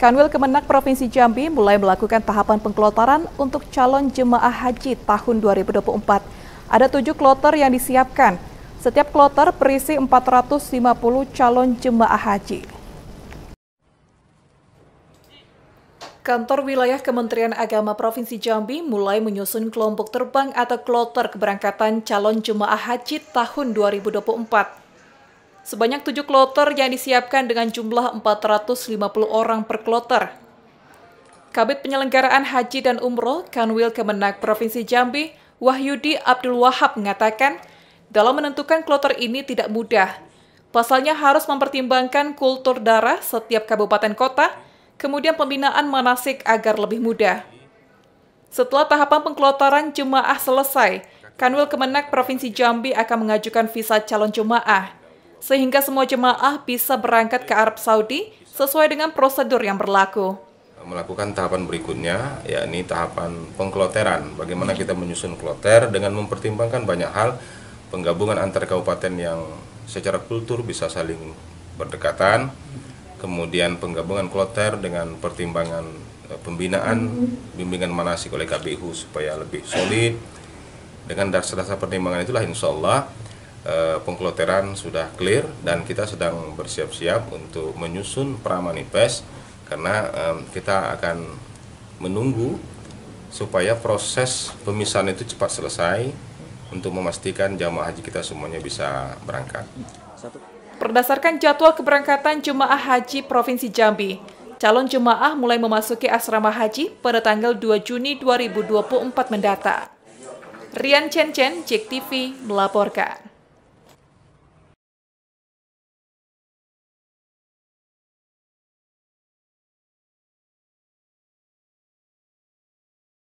Kanwil Kemenak Provinsi Jambi mulai melakukan tahapan pengkloteran untuk calon jemaah haji tahun 2024. Ada tujuh kloter yang disiapkan. Setiap kloter berisi 450 calon jemaah haji. Kantor Wilayah Kementerian Agama Provinsi Jambi mulai menyusun kelompok terbang atau kloter keberangkatan calon jemaah haji tahun 2024. Sebanyak tujuh kloter yang disiapkan dengan jumlah 450 orang per kloter. Kabit Penyelenggaraan Haji dan Umroh, Kanwil Kemenak Provinsi Jambi, Wahyudi Abdul Wahab mengatakan, dalam menentukan kloter ini tidak mudah. Pasalnya harus mempertimbangkan kultur darah setiap kabupaten kota, kemudian pembinaan manasik agar lebih mudah. Setelah tahapan pengklotaran jemaah selesai, Kanwil Kemenak Provinsi Jambi akan mengajukan visa calon jemaah sehingga semua jemaah bisa berangkat ke Arab Saudi sesuai dengan prosedur yang berlaku. Melakukan tahapan berikutnya, yakni tahapan pengkloteran. Bagaimana kita menyusun kloter dengan mempertimbangkan banyak hal, penggabungan antar kabupaten yang secara kultur bisa saling berdekatan, kemudian penggabungan kloter dengan pertimbangan eh, pembinaan bimbingan manasik oleh KPU supaya lebih solid. Dengan dasar-dasar pertimbangan itulah insya Allah Eh, pengkloteran sudah clear dan kita sedang bersiap-siap untuk menyusun pramanifest karena kita akan menunggu supaya proses pemisahan itu cepat selesai untuk memastikan jamaah haji kita semuanya bisa berangkat. Berdasarkan jadwal keberangkatan jemaah haji Provinsi Jambi, calon jemaah mulai memasuki asrama haji pada tanggal 2 Juni 2024 mendatang. Rian Chen Chen, JEK TV, melaporkan.